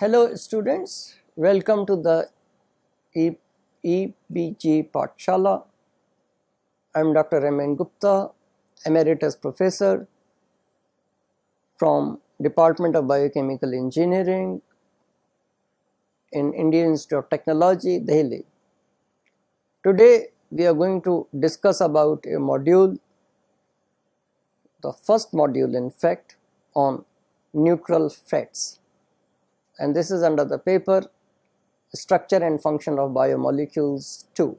Hello students, welcome to the e EBG Patshala. I am Dr. Raman Gupta, Emeritus Professor from Department of Biochemical Engineering in Indian Institute of Technology, Delhi. Today we are going to discuss about a module, the first module in fact, on neutral fats and this is under the paper structure and function of biomolecules two.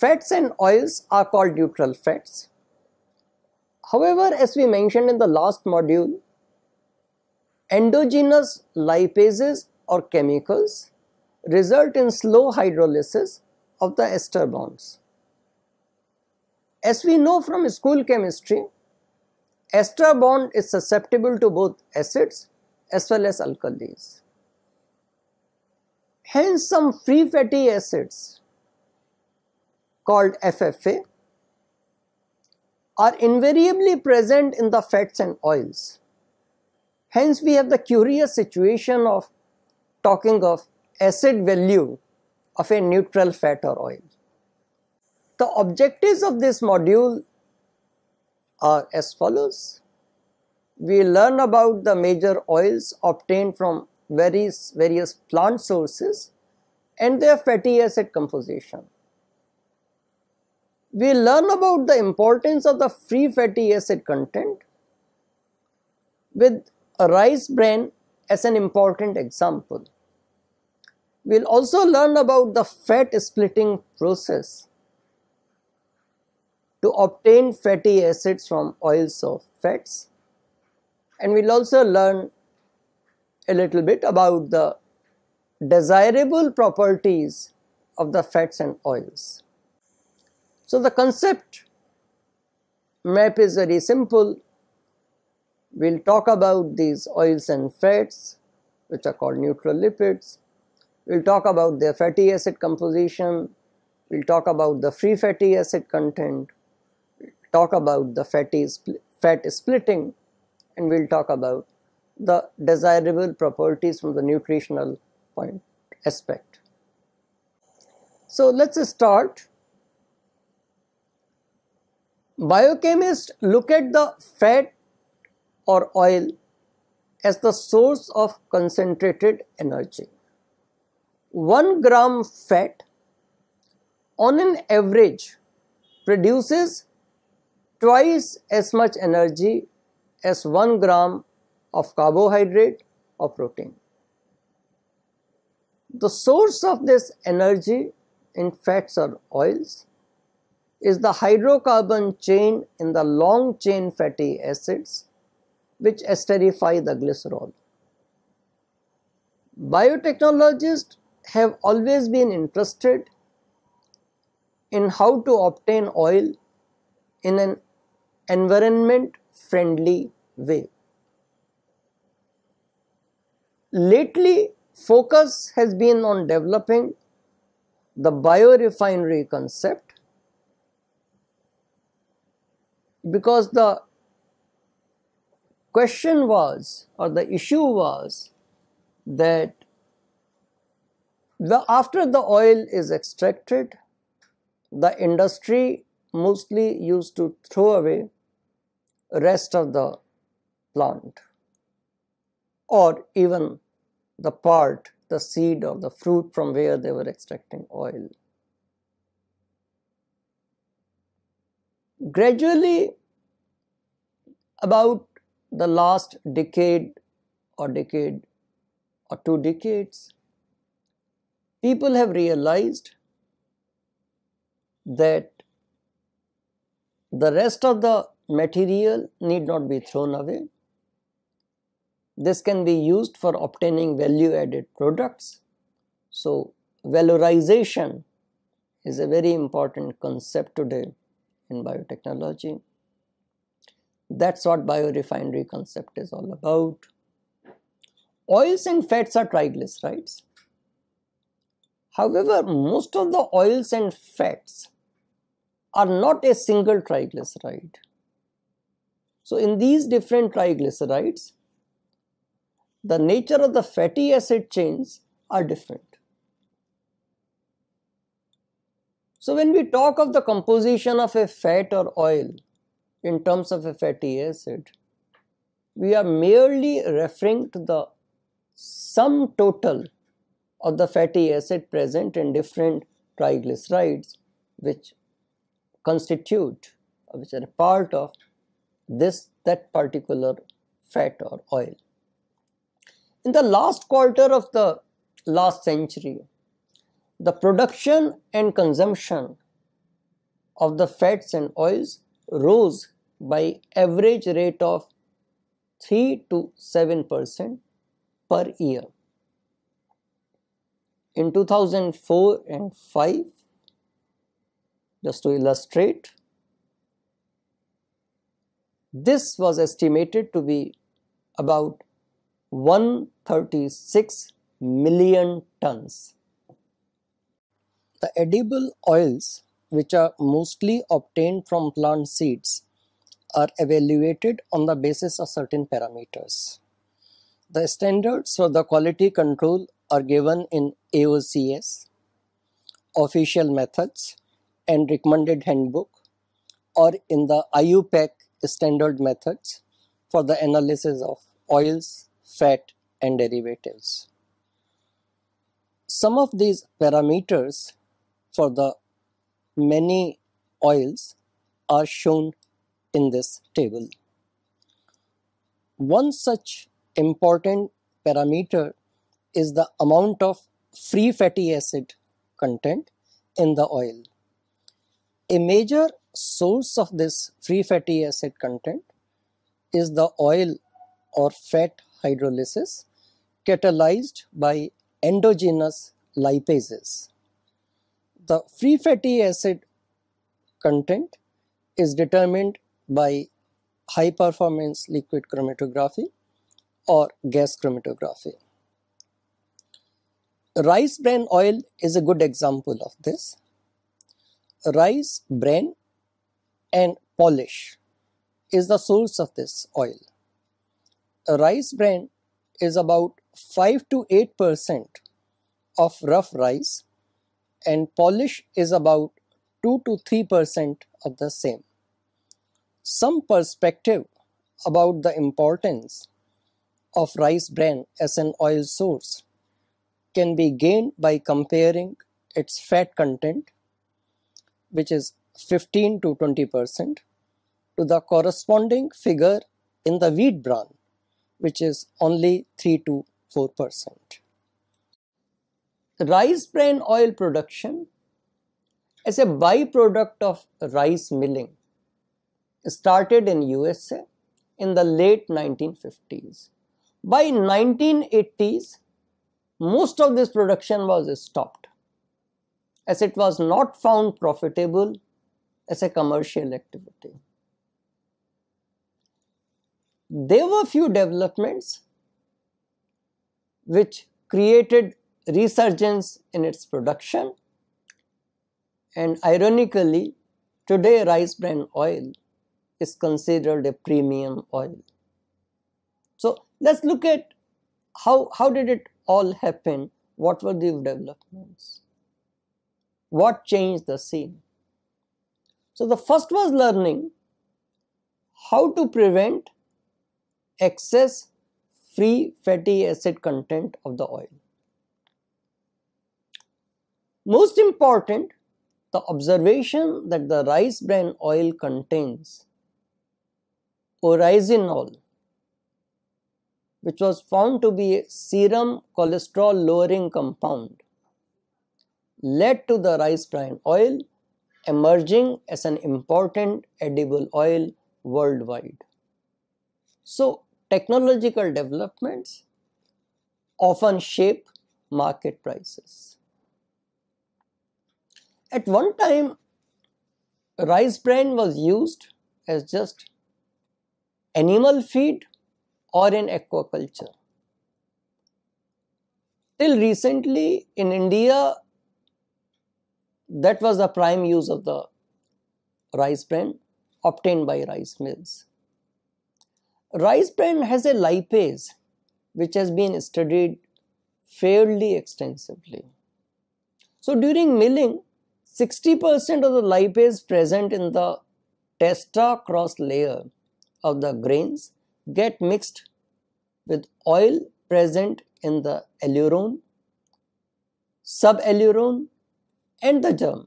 Fats and oils are called neutral fats. However, as we mentioned in the last module, endogenous lipases or chemicals result in slow hydrolysis of the ester bonds. As we know from school chemistry, ester bond is susceptible to both acids as well as alkalis. Hence some free fatty acids called FFA are invariably present in the fats and oils. Hence we have the curious situation of talking of acid value of a neutral fat or oil. The objectives of this module are as follows. We learn about the major oils obtained from various, various plant sources and their fatty acid composition. We learn about the importance of the free fatty acid content with a rice bran as an important example. We will also learn about the fat splitting process to obtain fatty acids from oils of fats and we'll also learn a little bit about the desirable properties of the fats and oils. So the concept map is very simple. We'll talk about these oils and fats which are called neutral lipids. We'll talk about their fatty acid composition. We'll talk about the free fatty acid content talk about the fatty spl fat splitting and we'll talk about the desirable properties from the nutritional point aspect. So let's start. Biochemists look at the fat or oil as the source of concentrated energy. 1 gram fat on an average produces twice as much energy as 1 gram of carbohydrate or protein. The source of this energy in fats or oils is the hydrocarbon chain in the long chain fatty acids which esterify the glycerol. Biotechnologists have always been interested in how to obtain oil in an environment friendly way. Lately, focus has been on developing the biorefinery concept because the question was or the issue was that the, after the oil is extracted, the industry mostly used to throw away rest of the plant or even the part, the seed or the fruit from where they were extracting oil. Gradually, about the last decade or decade or two decades, people have realized that the rest of the material need not be thrown away. This can be used for obtaining value added products. So, valorization is a very important concept today in biotechnology. That's what biorefinery concept is all about. Oils and fats are triglycerides. However, most of the oils and fats are not a single triglyceride. So in these different triglycerides, the nature of the fatty acid chains are different. So when we talk of the composition of a fat or oil in terms of a fatty acid, we are merely referring to the sum total of the fatty acid present in different triglycerides which constitute which are part of this that particular fat or oil. In the last quarter of the last century, the production and consumption of the fats and oils rose by average rate of 3 to 7 percent per year. In 2004 and 5, just to illustrate, this was estimated to be about 136 million tons. The edible oils, which are mostly obtained from plant seeds, are evaluated on the basis of certain parameters. The standards for the quality control are given in AOCS, official methods, and recommended handbook or in the IUPAC standard methods for the analysis of oils, fat and derivatives. Some of these parameters for the many oils are shown in this table. One such important parameter is the amount of free fatty acid content in the oil. A major source of this free fatty acid content is the oil or fat hydrolysis catalyzed by endogenous lipases. The free fatty acid content is determined by high performance liquid chromatography or gas chromatography. Rice bran oil is a good example of this rice bran and polish is the source of this oil rice bran is about 5 to 8 percent of rough rice and polish is about 2 to 3 percent of the same some perspective about the importance of rice bran as an oil source can be gained by comparing its fat content which is 15 to 20 percent to the corresponding figure in the wheat bran which is only 3 to 4 percent. Rice bran oil production as a byproduct of rice milling started in USA in the late 1950s. By 1980s most of this production was stopped as it was not found profitable as a commercial activity. There were few developments which created resurgence in its production and ironically today rice bran oil is considered a premium oil. So let's look at how, how did it all happen, what were the developments what changed the scene. So the first was learning how to prevent excess free fatty acid content of the oil. Most important, the observation that the rice bran oil contains oryzanol, which was found to be a serum cholesterol lowering compound, led to the rice bran oil emerging as an important edible oil worldwide. So, technological developments often shape market prices. At one time, rice bran was used as just animal feed or in aquaculture. Till recently in India, that was the prime use of the rice bran obtained by rice mills. Rice bran has a lipase which has been studied fairly extensively. So during milling, 60% of the lipase present in the testa cross layer of the grains get mixed with oil present in the aileron, suballuron end the germ.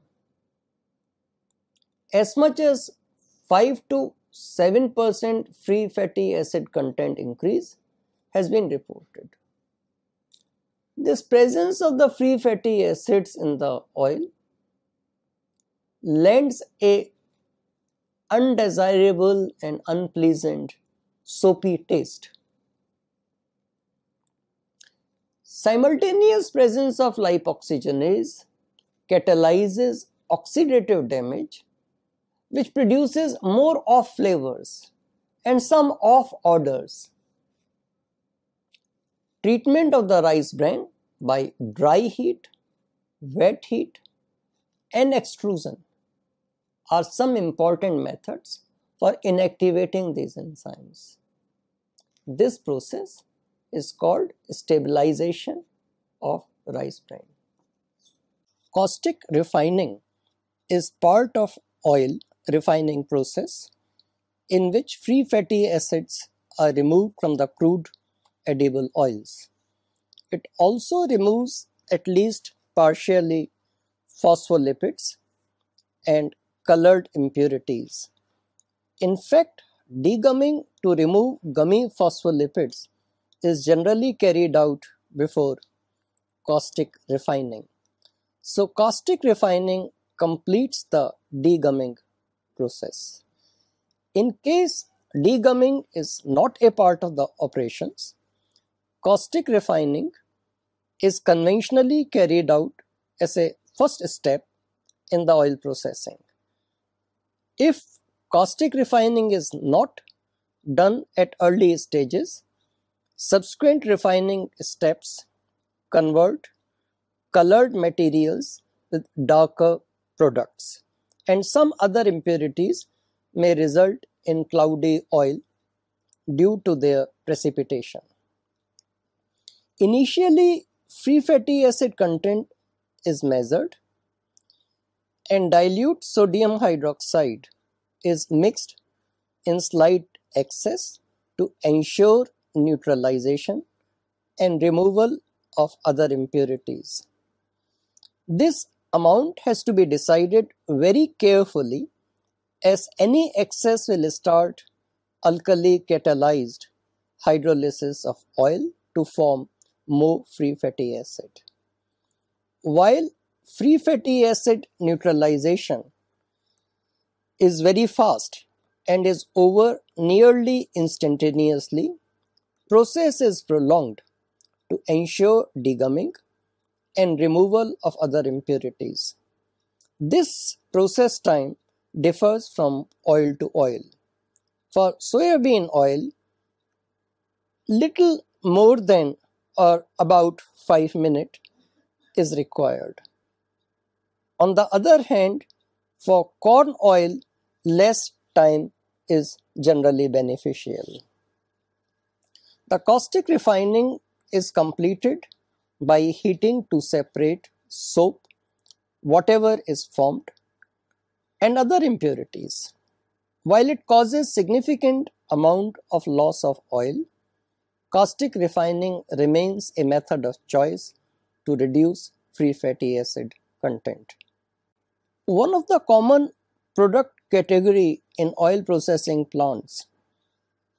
As much as 5 to 7% free fatty acid content increase has been reported. This presence of the free fatty acids in the oil lends a undesirable and unpleasant soapy taste. Simultaneous presence of lipoxygenase catalyzes oxidative damage which produces more off flavors and some off odors. Treatment of the rice bran by dry heat, wet heat and extrusion are some important methods for inactivating these enzymes. This process is called stabilization of rice bran. Caustic refining is part of oil refining process in which free fatty acids are removed from the crude edible oils. It also removes at least partially phospholipids and colored impurities. In fact, degumming to remove gummy phospholipids is generally carried out before caustic refining. So caustic refining completes the degumming process. In case degumming is not a part of the operations, caustic refining is conventionally carried out as a first step in the oil processing. If caustic refining is not done at early stages, subsequent refining steps convert colored materials with darker products and some other impurities may result in cloudy oil due to their precipitation. Initially, free fatty acid content is measured and dilute sodium hydroxide is mixed in slight excess to ensure neutralization and removal of other impurities. This amount has to be decided very carefully as any excess will start alkali catalyzed hydrolysis of oil to form more free fatty acid. While free fatty acid neutralization is very fast and is over nearly instantaneously, process is prolonged to ensure degumming and removal of other impurities. This process time differs from oil to oil. For soybean oil, little more than or about 5 minutes is required. On the other hand, for corn oil, less time is generally beneficial. The caustic refining is completed by heating to separate soap, whatever is formed, and other impurities. While it causes significant amount of loss of oil, caustic refining remains a method of choice to reduce free fatty acid content. One of the common product category in oil processing plants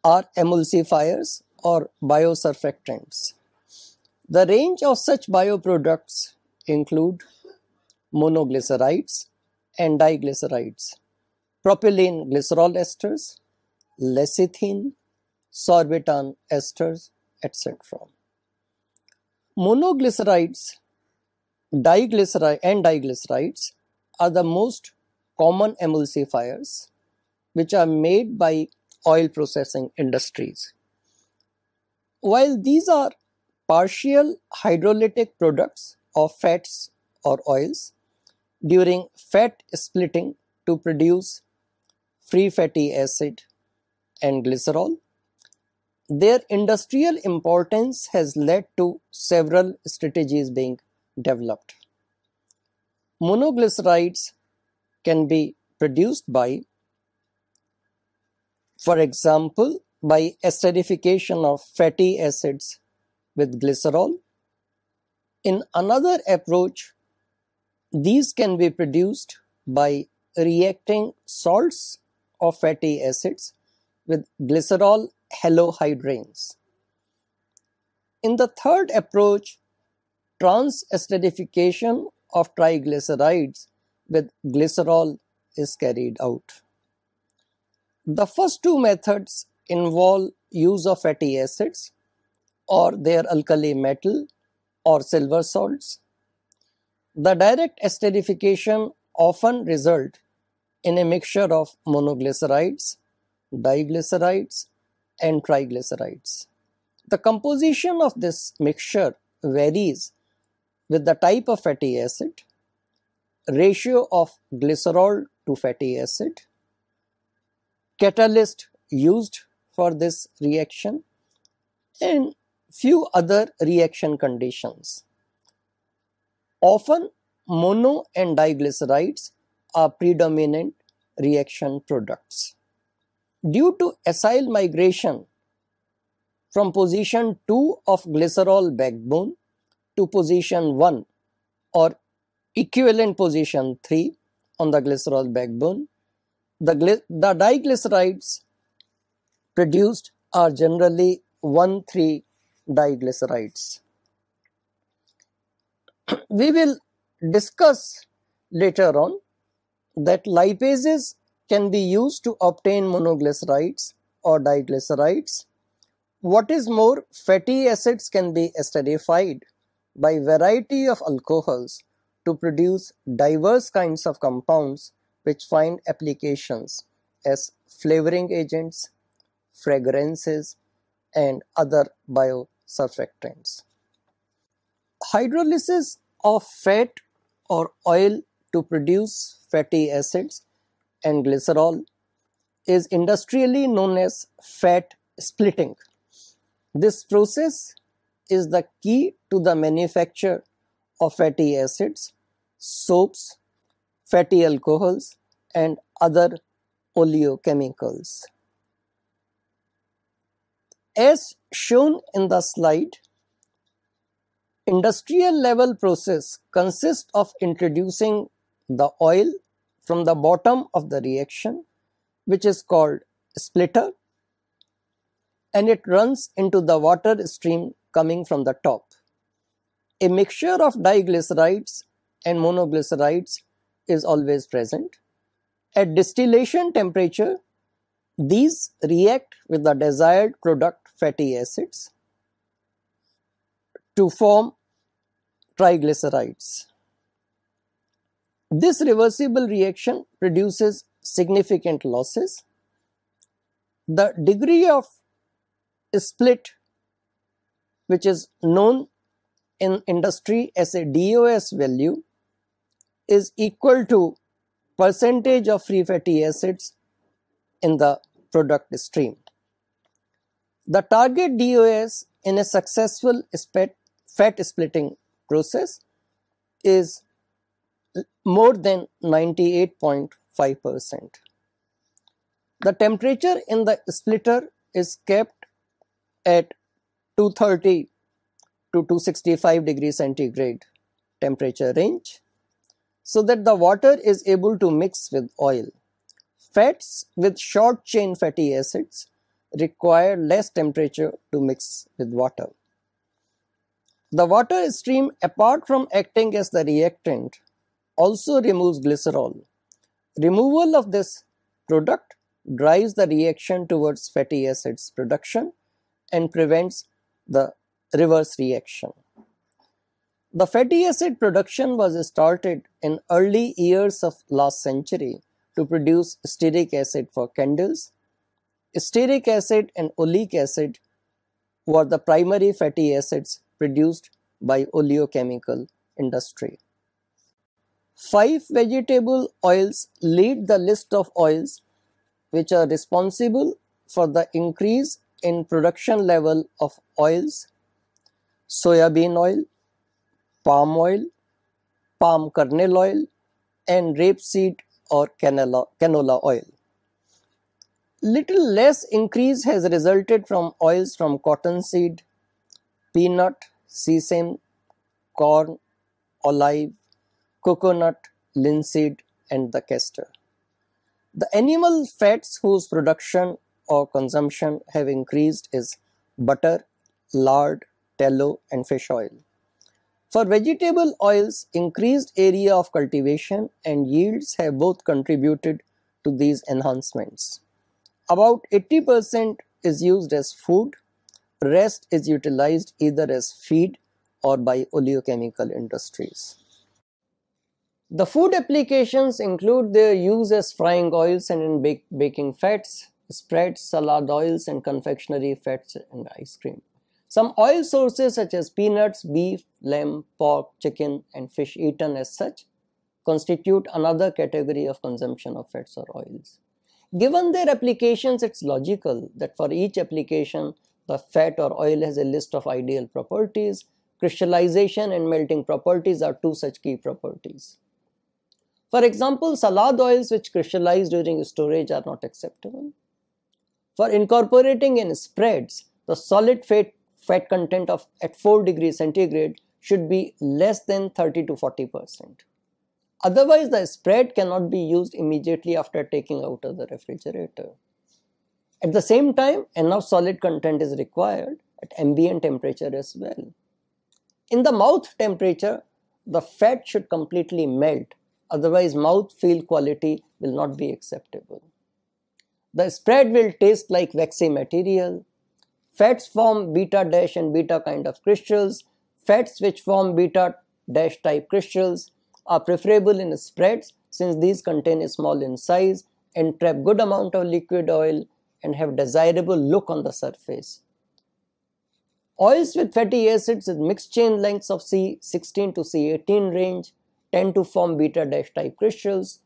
are emulsifiers or biosurfactants. The range of such bioproducts include monoglycerides and diglycerides, propylene glycerol esters, lecithin, sorbitan esters, etc. Monoglycerides diglyceride and diglycerides are the most common emulsifiers which are made by oil processing industries. While these are partial hydrolytic products of fats or oils during fat splitting to produce free fatty acid and glycerol. Their industrial importance has led to several strategies being developed. Monoglycerides can be produced by, for example, by esterification of fatty acids with glycerol. In another approach, these can be produced by reacting salts or fatty acids with glycerol halohydranes. In the third approach, transesterification of triglycerides with glycerol is carried out. The first two methods involve use of fatty acids or their alkali metal or silver salts. The direct esterification often result in a mixture of monoglycerides, diglycerides and triglycerides. The composition of this mixture varies with the type of fatty acid, ratio of glycerol to fatty acid, catalyst used for this reaction and few other reaction conditions. Often mono and diglycerides are predominant reaction products. Due to acyl migration from position 2 of glycerol backbone to position 1 or equivalent position 3 on the glycerol backbone, the, the diglycerides produced are generally 1, 3, diglycerides. we will discuss later on that lipases can be used to obtain monoglycerides or diglycerides. What is more, fatty acids can be esterified by variety of alcohols to produce diverse kinds of compounds which find applications as flavoring agents, fragrances and other bio surfactants. Hydrolysis of fat or oil to produce fatty acids and glycerol is industrially known as fat splitting. This process is the key to the manufacture of fatty acids, soaps, fatty alcohols and other oleochemicals. As shown in the slide, industrial level process consists of introducing the oil from the bottom of the reaction which is called splitter and it runs into the water stream coming from the top. A mixture of diglycerides and monoglycerides is always present. At distillation temperature, these react with the desired product fatty acids to form triglycerides. This reversible reaction produces significant losses. The degree of split which is known in industry as a DOS value is equal to percentage of free fatty acids in the product stream. The target DOS in a successful fat splitting process is more than 98.5 percent. The temperature in the splitter is kept at 230 to 265 degree centigrade temperature range so that the water is able to mix with oil. Fats with short chain fatty acids require less temperature to mix with water. The water stream apart from acting as the reactant also removes glycerol. Removal of this product drives the reaction towards fatty acids production and prevents the reverse reaction. The fatty acid production was started in early years of last century to produce stearic acid for candles Stearic acid and oleic acid were the primary fatty acids produced by oleochemical industry. Five vegetable oils lead the list of oils which are responsible for the increase in production level of oils soybean oil, palm oil, palm kernel oil and rapeseed or canola, canola oil little less increase has resulted from oils from cottonseed, peanut, sesame, corn, olive, coconut, linseed and the castor. The animal fats whose production or consumption have increased is butter, lard, tallow and fish oil. For vegetable oils, increased area of cultivation and yields have both contributed to these enhancements. About 80% is used as food, rest is utilized either as feed or by oleochemical industries. The food applications include their use as frying oils and in bake baking fats, spreads, salad oils and confectionery fats and ice cream. Some oil sources such as peanuts, beef, lamb, pork, chicken and fish eaten as such constitute another category of consumption of fats or oils. Given their applications, it's logical that for each application, the fat or oil has a list of ideal properties. Crystallization and melting properties are two such key properties. For example, salad oils which crystallize during storage are not acceptable. For incorporating in spreads, the solid fat, fat content of at 4 degrees centigrade should be less than 30 to 40 percent. Otherwise, the spread cannot be used immediately after taking out of the refrigerator. At the same time, enough solid content is required at ambient temperature as well. In the mouth temperature, the fat should completely melt, otherwise mouth feel quality will not be acceptable. The spread will taste like waxy material. Fats form beta dash and beta kind of crystals. Fats which form beta dash type crystals are preferable in spreads since these contain small in size, and trap good amount of liquid oil and have desirable look on the surface. Oils with fatty acids with mixed chain lengths of C16 to C18 range tend to form beta dash type crystals.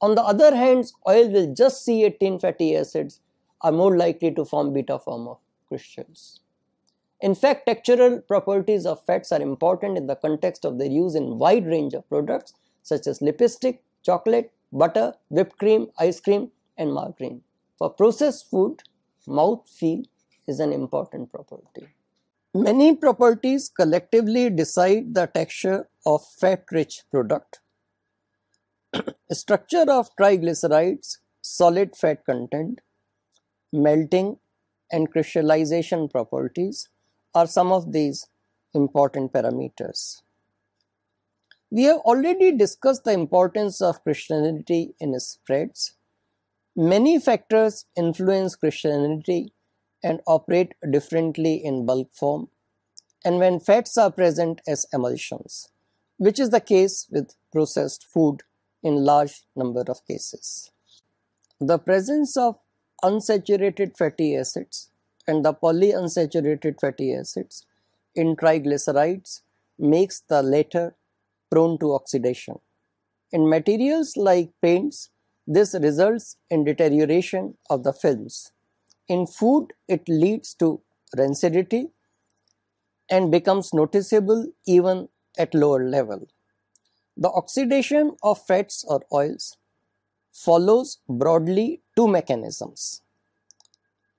On the other hand, oil with just C18 fatty acids are more likely to form beta form of crystals. In fact, textural properties of fats are important in the context of their use in wide range of products such as lipstick, chocolate, butter, whipped cream, ice cream and margarine. For processed food, mouth feel is an important property. Many properties collectively decide the texture of fat-rich product. Structure of triglycerides, solid fat content, melting and crystallization properties, are some of these important parameters. We have already discussed the importance of Christianity in spreads. Many factors influence Christianity and operate differently in bulk form and when fats are present as emulsions, which is the case with processed food in large number of cases. The presence of unsaturated fatty acids and the polyunsaturated fatty acids in triglycerides makes the latter prone to oxidation. In materials like paints, this results in deterioration of the films. In food, it leads to rancidity and becomes noticeable even at lower level. The oxidation of fats or oils follows broadly two mechanisms.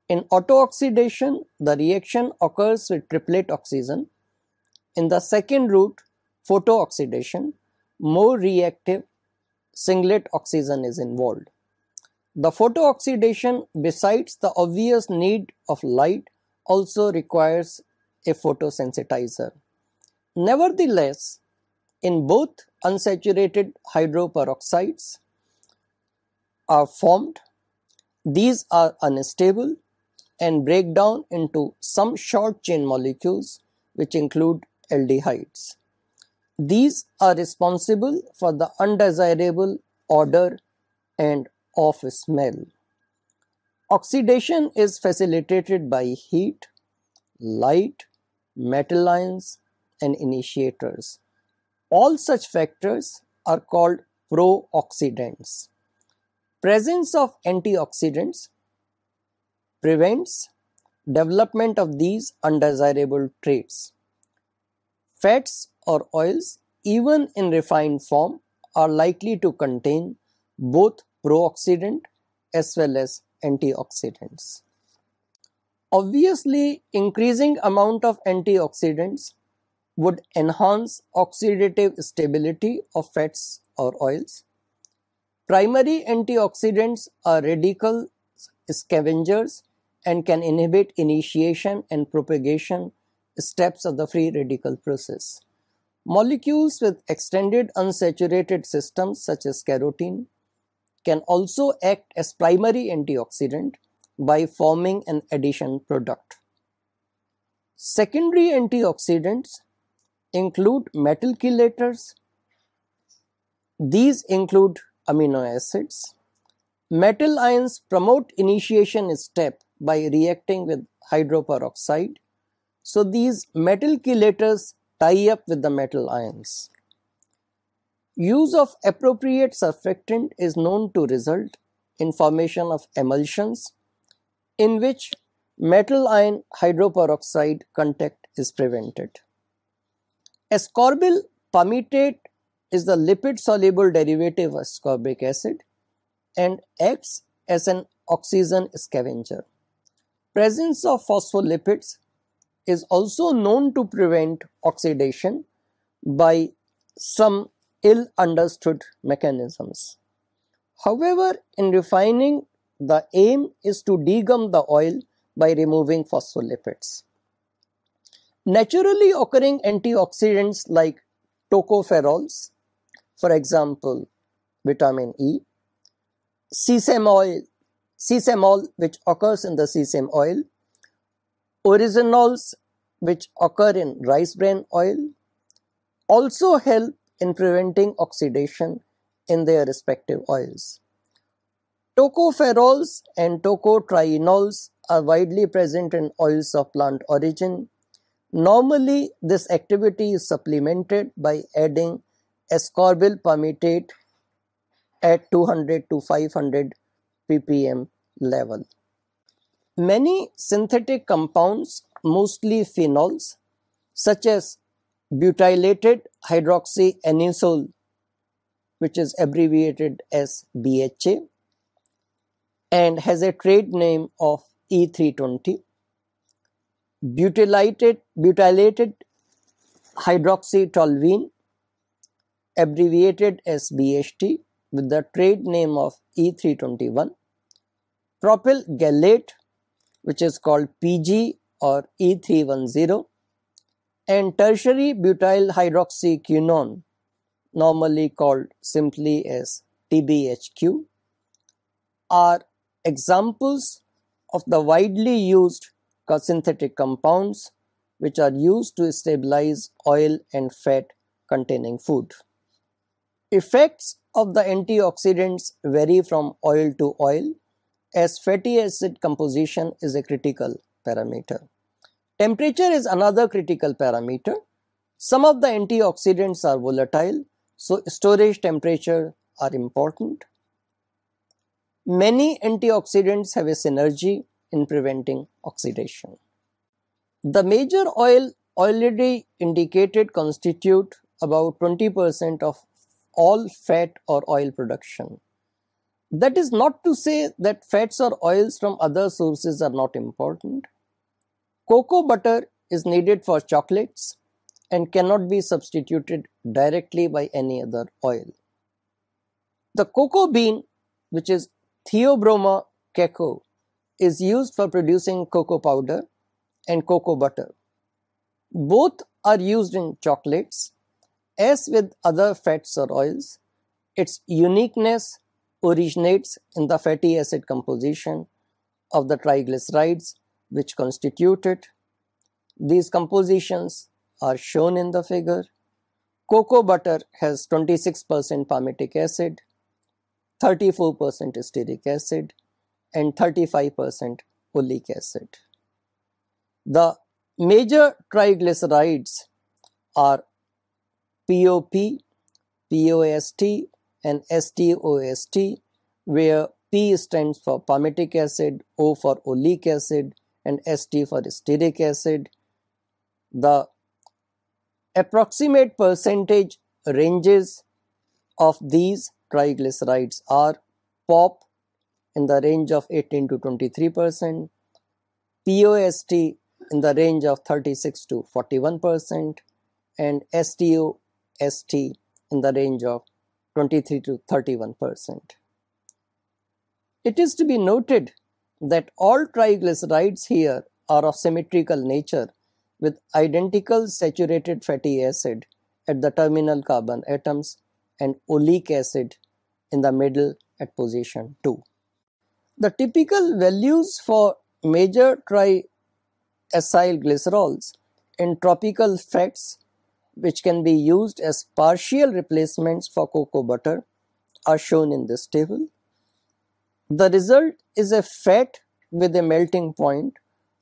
In auto-oxidation, the reaction occurs with triplet oxygen. In the second route, photo-oxidation, more reactive singlet oxygen is involved. The photo-oxidation, besides the obvious need of light, also requires a photosensitizer. Nevertheless, in both unsaturated hydroperoxides are formed. These are unstable and break down into some short chain molecules which include aldehydes. These are responsible for the undesirable odor and off smell. Oxidation is facilitated by heat, light, metal ions and initiators. All such factors are called pro-oxidants. Presence of antioxidants prevents development of these undesirable traits. Fats or oils, even in refined form, are likely to contain both pro-oxidant as well as antioxidants. Obviously, increasing amount of antioxidants would enhance oxidative stability of fats or oils. Primary antioxidants are radical scavengers and can inhibit initiation and propagation steps of the free radical process. Molecules with extended unsaturated systems such as carotene can also act as primary antioxidant by forming an addition product. Secondary antioxidants include metal chelators. These include amino acids. Metal ions promote initiation step by reacting with hydroperoxide. So these metal chelators tie up with the metal ions. Use of appropriate surfactant is known to result in formation of emulsions in which metal ion hydroperoxide contact is prevented. Ascorbyl palmitate is the lipid soluble derivative of ascorbic acid and acts as an oxygen scavenger. Presence of phospholipids is also known to prevent oxidation by some ill understood mechanisms. However, in refining, the aim is to degum the oil by removing phospholipids. Naturally occurring antioxidants like tocopherols, for example, vitamin E, sesame oil, sesamol which occurs in the sesame oil, originols which occur in rice bran oil also help in preventing oxidation in their respective oils. Tocopherols and tocotrienols are widely present in oils of plant origin. Normally, this activity is supplemented by adding ascorbyl palmitate at 200 to 500 ppm level. Many synthetic compounds, mostly phenols, such as butylated hydroxyanisole, which is abbreviated as BHA, and has a trade name of E320. Butylated, butylated hydroxytoluene, abbreviated as BHT, with the trade name of E321, propyl gallate, which is called PG or E310 and tertiary butyl hydroxyquinone normally called simply as TBHQ are examples of the widely used synthetic compounds which are used to stabilize oil and fat containing food. Effects of the antioxidants vary from oil to oil as fatty acid composition is a critical parameter. Temperature is another critical parameter. Some of the antioxidants are volatile, so storage temperature are important. Many antioxidants have a synergy in preventing oxidation. The major oil already indicated constitute about 20% of all fat or oil production. That is not to say that fats or oils from other sources are not important. Cocoa butter is needed for chocolates and cannot be substituted directly by any other oil. The cocoa bean, which is Theobroma cacao, is used for producing cocoa powder and cocoa butter. Both are used in chocolates as with other fats or oils, its uniqueness originates in the fatty acid composition of the triglycerides which constitute it. These compositions are shown in the figure. Cocoa butter has 26% palmitic acid, 34% stearic acid, and 35% oleic acid. The major triglycerides are POP, POST, and STOST, where P stands for palmitic acid, O for oleic acid, and ST for stearic acid. The approximate percentage ranges of these triglycerides are POP in the range of 18 to 23 percent, POST in the range of 36 to 41 percent, and STO ST in the range of 23 to 31 percent. It is to be noted that all triglycerides here are of symmetrical nature with identical saturated fatty acid at the terminal carbon atoms and oleic acid in the middle at position 2. The typical values for major triacylglycerols in tropical fats which can be used as partial replacements for cocoa butter are shown in this table. The result is a fat with a melting point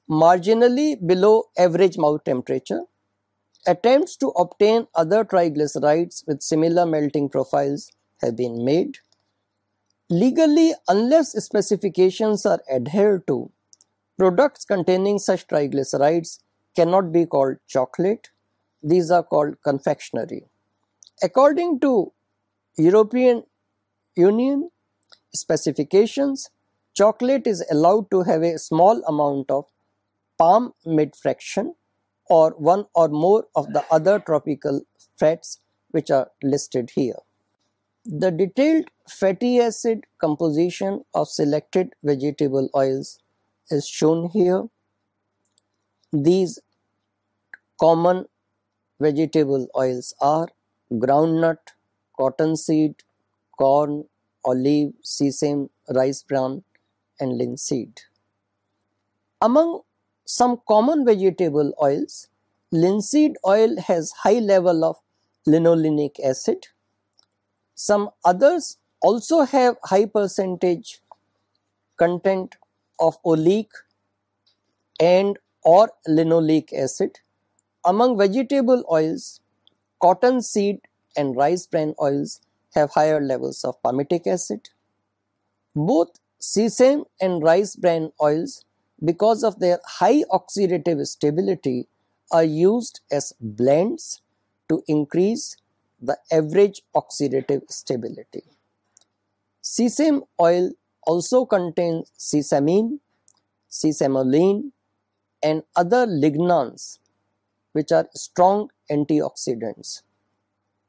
marginally below average mouth temperature. Attempts to obtain other triglycerides with similar melting profiles have been made. Legally, unless specifications are adhered to, products containing such triglycerides cannot be called chocolate these are called confectionery. According to European Union specifications, chocolate is allowed to have a small amount of palm mid fraction or one or more of the other tropical fats which are listed here. The detailed fatty acid composition of selected vegetable oils is shown here. These common vegetable oils are groundnut, cottonseed, corn, olive, sesame, rice bran, and linseed. Among some common vegetable oils, linseed oil has high level of linolenic acid. Some others also have high percentage content of oleic and or linoleic acid among vegetable oils, cottonseed and rice bran oils have higher levels of palmitic acid. Both sesame and rice bran oils, because of their high oxidative stability, are used as blends to increase the average oxidative stability. Sesame oil also contains sesamine, sesamoline, and other lignans which are strong antioxidants.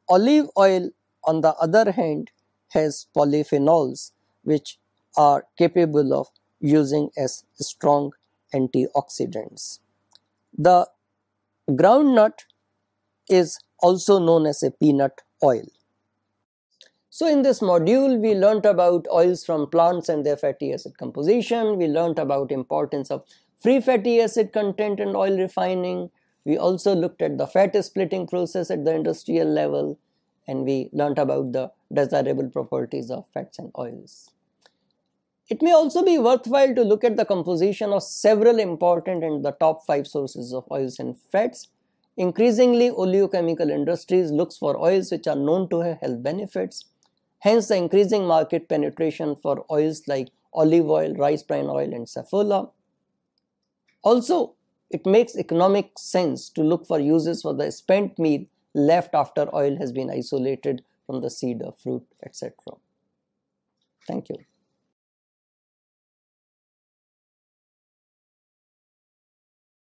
Olive oil, on the other hand, has polyphenols which are capable of using as strong antioxidants. The groundnut is also known as a peanut oil. So in this module we learnt about oils from plants and their fatty acid composition, we learnt about importance of free fatty acid content and oil refining, we also looked at the fat splitting process at the industrial level and we learnt about the desirable properties of fats and oils. It may also be worthwhile to look at the composition of several important and the top 5 sources of oils and fats. Increasingly, oleochemical industries looks for oils which are known to have health benefits. Hence, the increasing market penetration for oils like olive oil, rice bran oil and safola. Also, it makes economic sense to look for uses for the spent meal left after oil has been isolated from the seed or fruit, etc. Thank you.